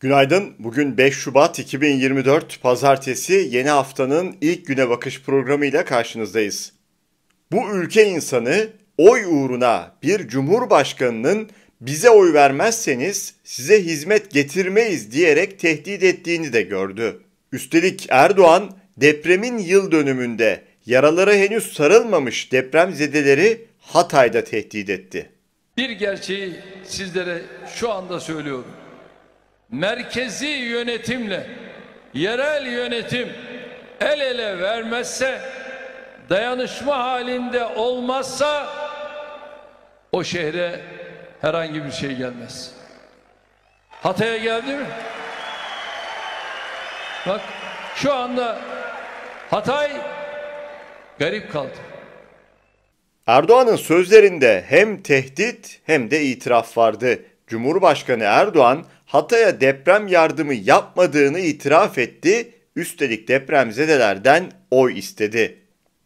Günaydın. Bugün 5 Şubat 2024 Pazartesi yeni haftanın ilk güne bakış programıyla karşınızdayız. Bu ülke insanı oy uğruna bir cumhurbaşkanının bize oy vermezseniz size hizmet getirmeyiz diyerek tehdit ettiğini de gördü. Üstelik Erdoğan depremin yıl dönümünde yaralara henüz sarılmamış deprem zedeleri Hatay'da tehdit etti. Bir gerçeği sizlere şu anda söylüyorum merkezi yönetimle yerel yönetim el ele vermezse dayanışma halinde olmazsa o şehre herhangi bir şey gelmez. Hatay'a geldi mi? Bak şu anda Hatay garip kaldı. Erdoğan'ın sözlerinde hem tehdit hem de itiraf vardı. Cumhurbaşkanı Erdoğan Hatay'a deprem yardımı yapmadığını itiraf etti, üstelik depremzedelerden oy istedi.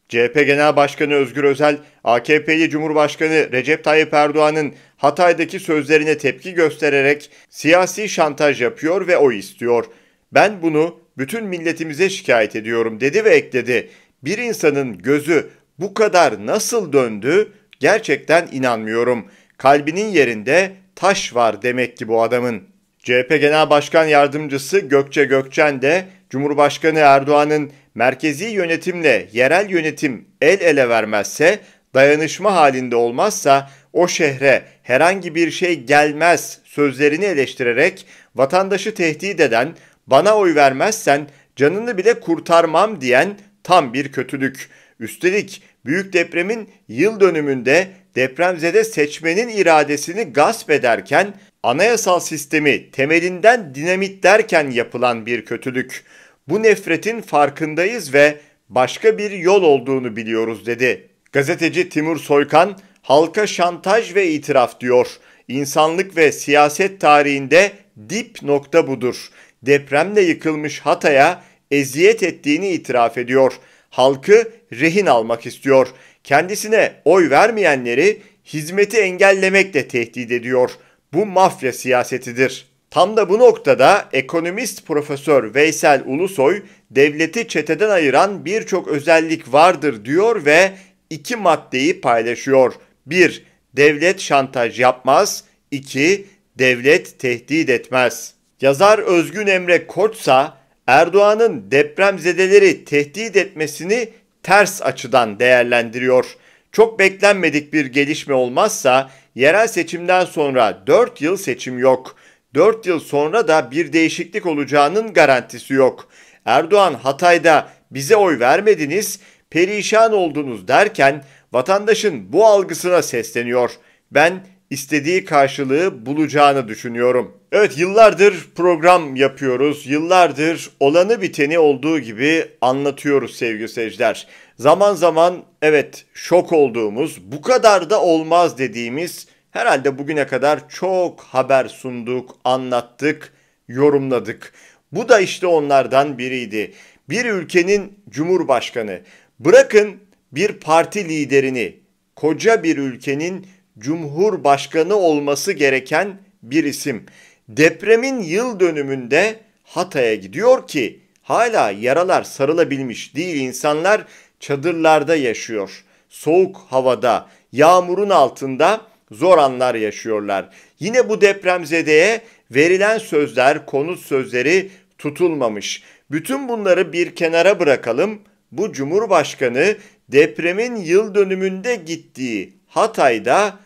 CHP Genel Başkanı Özgür Özel, AKP'li Cumhurbaşkanı Recep Tayyip Erdoğan'ın Hatay'daki sözlerine tepki göstererek siyasi şantaj yapıyor ve oy istiyor. Ben bunu bütün milletimize şikayet ediyorum dedi ve ekledi. Bir insanın gözü bu kadar nasıl döndü gerçekten inanmıyorum. Kalbinin yerinde taş var demek ki bu adamın. CHP Genel Başkan Yardımcısı Gökçe Gökçen de Cumhurbaşkanı Erdoğan'ın merkezi yönetimle yerel yönetim el ele vermezse, dayanışma halinde olmazsa o şehre herhangi bir şey gelmez sözlerini eleştirerek vatandaşı tehdit eden, bana oy vermezsen canını bile kurtarmam diyen tam bir kötülük. Üstelik büyük depremin yıl dönümünde depremzede seçmenin iradesini gasp ederken, anayasal sistemi temelinden dinamit derken yapılan bir kötülük. Bu nefretin farkındayız ve başka bir yol olduğunu biliyoruz dedi. Gazeteci Timur Soykan, halka şantaj ve itiraf diyor. İnsanlık ve siyaset tarihinde dip nokta budur. Depremle yıkılmış Hatay'a eziyet ettiğini itiraf ediyor. Halkı rehin almak istiyor. Kendisine oy vermeyenleri hizmeti engellemekle tehdit ediyor. Bu mafya siyasetidir. Tam da bu noktada ekonomist Profesör Veysel Ulusoy devleti çeteden ayıran birçok özellik vardır diyor ve iki maddeyi paylaşıyor. 1. Devlet şantaj yapmaz. 2. Devlet tehdit etmez. Yazar Özgün Emre Koçsa Erdoğan'ın depremzedeleri tehdit etmesini ters açıdan değerlendiriyor. Çok beklenmedik bir gelişme olmazsa yerel seçimden sonra 4 yıl seçim yok. 4 yıl sonra da bir değişiklik olacağının garantisi yok. Erdoğan Hatay'da bize oy vermediniz, perişan oldunuz derken vatandaşın bu algısına sesleniyor. Ben istediği karşılığı bulacağını düşünüyorum. Evet yıllardır program yapıyoruz. Yıllardır olanı biteni olduğu gibi anlatıyoruz sevgili seyirciler. Zaman zaman evet şok olduğumuz, bu kadar da olmaz dediğimiz herhalde bugüne kadar çok haber sunduk, anlattık, yorumladık. Bu da işte onlardan biriydi. Bir ülkenin cumhurbaşkanı bırakın bir parti liderini koca bir ülkenin Cumhurbaşkanı olması gereken bir isim. Depremin yıl dönümünde Hatay'a gidiyor ki hala yaralar sarılabilmiş değil insanlar çadırlarda yaşıyor. Soğuk havada, yağmurun altında zor anlar yaşıyorlar. Yine bu depremzedeye verilen sözler, konut sözleri tutulmamış. Bütün bunları bir kenara bırakalım. Bu Cumhurbaşkanı depremin yıl dönümünde gittiği Hatay'da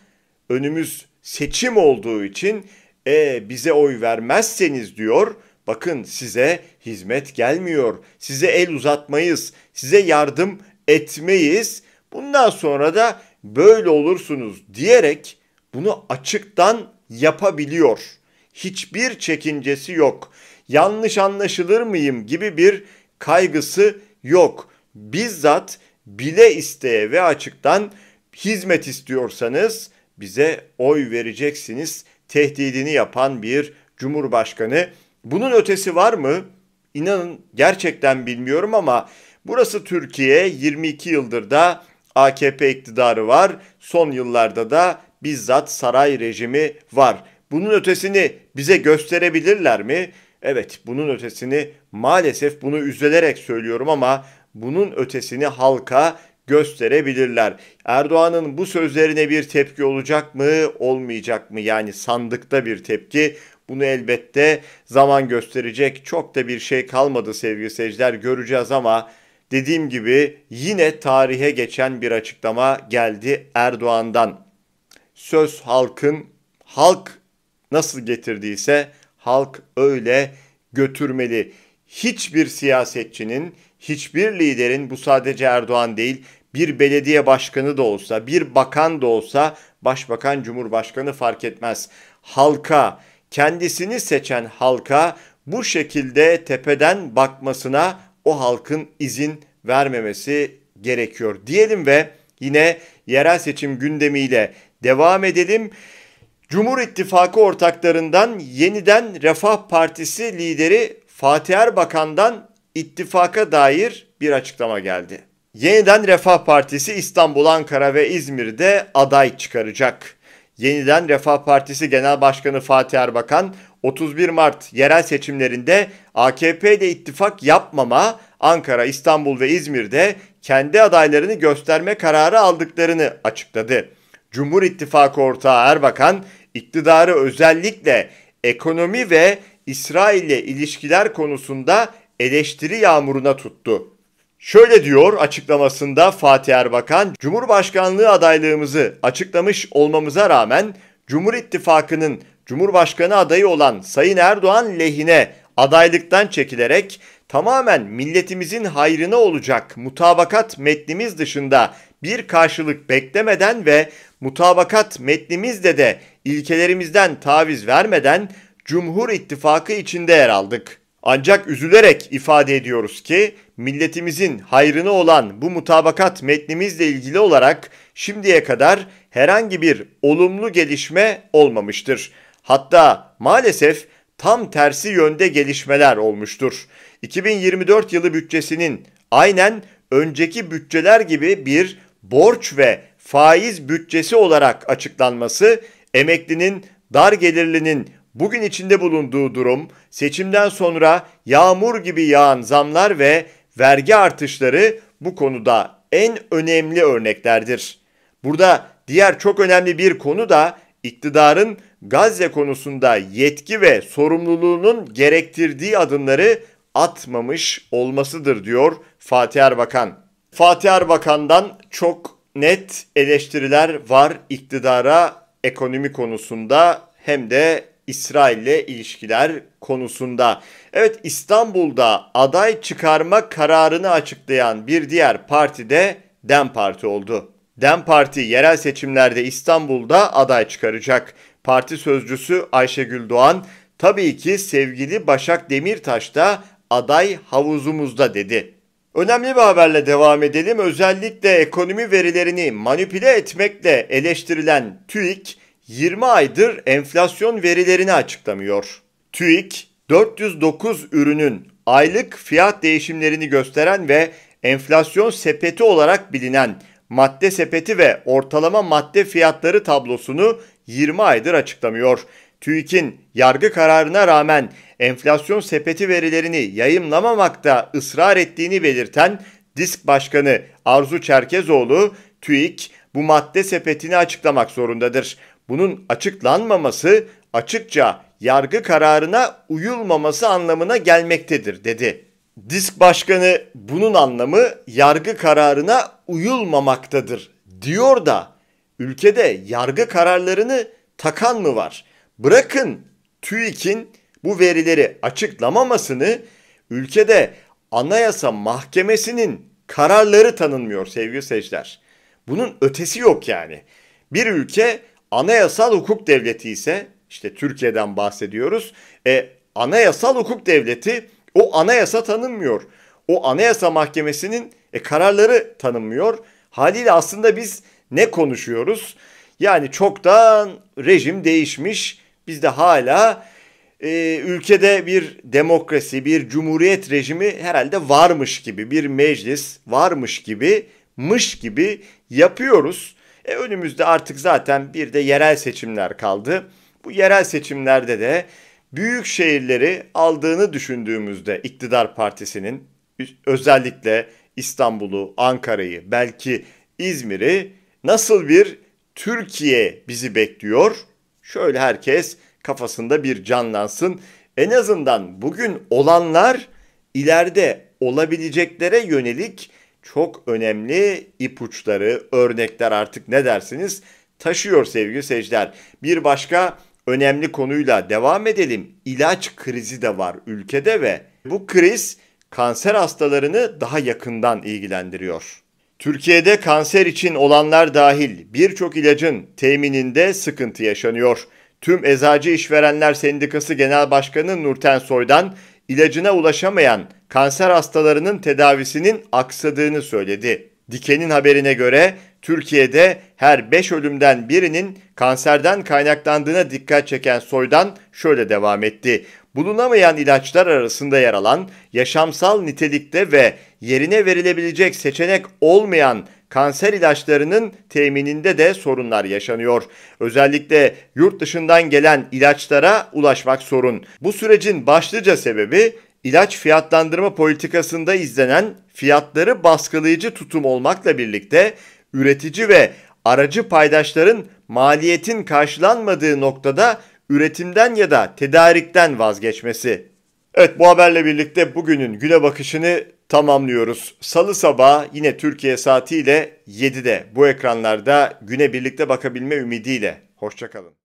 önümüz seçim olduğu için e bize oy vermezseniz diyor. Bakın size hizmet gelmiyor. Size el uzatmayız. Size yardım etmeyiz. Bundan sonra da böyle olursunuz diyerek bunu açıktan yapabiliyor. Hiçbir çekincesi yok. Yanlış anlaşılır mıyım gibi bir kaygısı yok. Bizzat bile isteye ve açıktan hizmet istiyorsanız bize oy vereceksiniz tehdidini yapan bir cumhurbaşkanı. Bunun ötesi var mı? İnanın gerçekten bilmiyorum ama burası Türkiye 22 yıldır da AKP iktidarı var. Son yıllarda da bizzat saray rejimi var. Bunun ötesini bize gösterebilirler mi? Evet, bunun ötesini maalesef bunu üzülerek söylüyorum ama bunun ötesini halka gösterebilirler. Erdoğan'ın bu sözlerine bir tepki olacak mı, olmayacak mı? Yani sandıkta bir tepki. Bunu elbette zaman gösterecek. Çok da bir şey kalmadı sevgili seyirciler. Göreceğiz ama dediğim gibi yine tarihe geçen bir açıklama geldi Erdoğan'dan. Söz halkın, halk nasıl getirdiyse halk öyle götürmeli. Hiçbir siyasetçinin, hiçbir liderin bu sadece Erdoğan değil, bir belediye başkanı da olsa, bir bakan da olsa, başbakan, cumhurbaşkanı fark etmez. Halka, kendisini seçen halka bu şekilde tepeden bakmasına o halkın izin vermemesi gerekiyor diyelim ve yine yerel seçim gündemiyle devam edelim. Cumhur İttifakı ortaklarından yeniden Refah Partisi lideri Fatih Erbakan'dan ittifaka dair bir açıklama geldi. Yeniden Refah Partisi İstanbul, Ankara ve İzmir'de aday çıkaracak. Yeniden Refah Partisi Genel Başkanı Fatih Erbakan 31 Mart yerel seçimlerinde AKP ile ittifak yapmama, Ankara, İstanbul ve İzmir'de kendi adaylarını gösterme kararı aldıklarını açıkladı. Cumhur İttifakı ortağı Erbakan, iktidarı özellikle ekonomi ve İsrail ile ilişkiler konusunda eleştiri yağmuruna tuttu. Şöyle diyor açıklamasında Fatih Erbakan, Cumhurbaşkanlığı adaylığımızı açıklamış olmamıza rağmen Cumhur İttifakı'nın Cumhurbaşkanı adayı olan Sayın Erdoğan lehine adaylıktan çekilerek tamamen milletimizin hayrına olacak mutabakat metnimiz dışında bir karşılık beklemeden ve mutabakat metnimizde de ilkelerimizden taviz vermeden Cumhur İttifakı içinde yer aldık. Ancak üzülerek ifade ediyoruz ki milletimizin hayrını olan bu mutabakat metnimizle ilgili olarak şimdiye kadar herhangi bir olumlu gelişme olmamıştır. Hatta maalesef tam tersi yönde gelişmeler olmuştur. 2024 yılı bütçesinin aynen önceki bütçeler gibi bir borç ve faiz bütçesi olarak açıklanması emeklinin, dar gelirlinin bugün içinde bulunduğu durum, seçimden sonra yağmur gibi yağan zamlar ve vergi artışları bu konuda en önemli örneklerdir. Burada diğer çok önemli bir konu da iktidarın Gazze konusunda yetki ve sorumluluğunun gerektirdiği adımları atmamış olmasıdır diyor Fatih Erbakan. Fatih Erbakan'dan çok net eleştiriler var iktidara ekonomi konusunda hem de İsrail'le ilişkiler konusunda. Evet İstanbul'da aday çıkarma kararını açıklayan bir diğer parti de DEM Parti oldu. DEM Parti yerel seçimlerde İstanbul'da aday çıkaracak. Parti sözcüsü Ayşegül Doğan, tabii ki sevgili Başak Demirtaş da aday havuzumuzda dedi. Önemli bir haberle devam edelim. Özellikle ekonomi verilerini manipüle etmekle eleştirilen TÜİK, 20 aydır enflasyon verilerini açıklamıyor. TÜİK 409 ürünün aylık fiyat değişimlerini gösteren ve enflasyon sepeti olarak bilinen madde sepeti ve ortalama madde fiyatları tablosunu 20 aydır açıklamıyor. TÜİK'in yargı kararına rağmen enflasyon sepeti verilerini yayımlamamakta ısrar ettiğini belirten Disk Başkanı Arzu Çerkezoğlu, TÜİK bu madde sepetini açıklamak zorundadır. Bunun açıklanmaması açıkça yargı kararına uyulmaması anlamına gelmektedir dedi. Disk başkanı bunun anlamı yargı kararına uyulmamaktadır diyor da ülkede yargı kararlarını takan mı var? Bırakın TÜİK'in bu verileri açıklamamasını ülkede Anayasa Mahkemesi'nin kararları tanınmıyor sevgili seyirciler. Bunun ötesi yok yani. Bir ülke Anayasal hukuk devleti ise işte Türkiye'den bahsediyoruz. E, anayasal hukuk devleti o anayasa tanınmıyor. O anayasa mahkemesinin e, kararları tanınmıyor. Haliyle aslında biz ne konuşuyoruz? Yani çoktan rejim değişmiş. Biz de hala e, ülkede bir demokrasi, bir cumhuriyet rejimi herhalde varmış gibi, bir meclis varmış gibi, mış gibi yapıyoruz. E, önümüzde artık zaten bir de yerel seçimler kaldı. Bu yerel seçimlerde de büyük şehirleri aldığını düşündüğümüzde iktidar partisinin özellikle İstanbul'u, Ankara'yı, belki İzmir'i nasıl bir Türkiye bizi bekliyor? Şöyle herkes kafasında bir canlansın. En azından bugün olanlar ileride olabileceklere yönelik çok önemli ipuçları, örnekler artık ne dersiniz taşıyor sevgili seyirciler. Bir başka önemli konuyla devam edelim. İlaç krizi de var ülkede ve bu kriz kanser hastalarını daha yakından ilgilendiriyor. Türkiye'de kanser için olanlar dahil birçok ilacın temininde sıkıntı yaşanıyor. Tüm Eczacı İşverenler Sendikası Genel Başkanı Nurten Soy'dan ilacına ulaşamayan kanser hastalarının tedavisinin aksadığını söyledi. Diken'in haberine göre Türkiye'de her 5 ölümden birinin kanserden kaynaklandığına dikkat çeken soydan şöyle devam etti. Bulunamayan ilaçlar arasında yer alan, yaşamsal nitelikte ve yerine verilebilecek seçenek olmayan kanser ilaçlarının temininde de sorunlar yaşanıyor. Özellikle yurt dışından gelen ilaçlara ulaşmak sorun. Bu sürecin başlıca sebebi ilaç fiyatlandırma politikasında izlenen fiyatları baskılayıcı tutum olmakla birlikte üretici ve aracı paydaşların maliyetin karşılanmadığı noktada üretimden ya da tedarikten vazgeçmesi. Evet bu haberle birlikte bugünün güne bakışını tamamlıyoruz. Salı sabahı yine Türkiye saatiyle 7'de bu ekranlarda güne birlikte bakabilme ümidiyle. Hoşçakalın.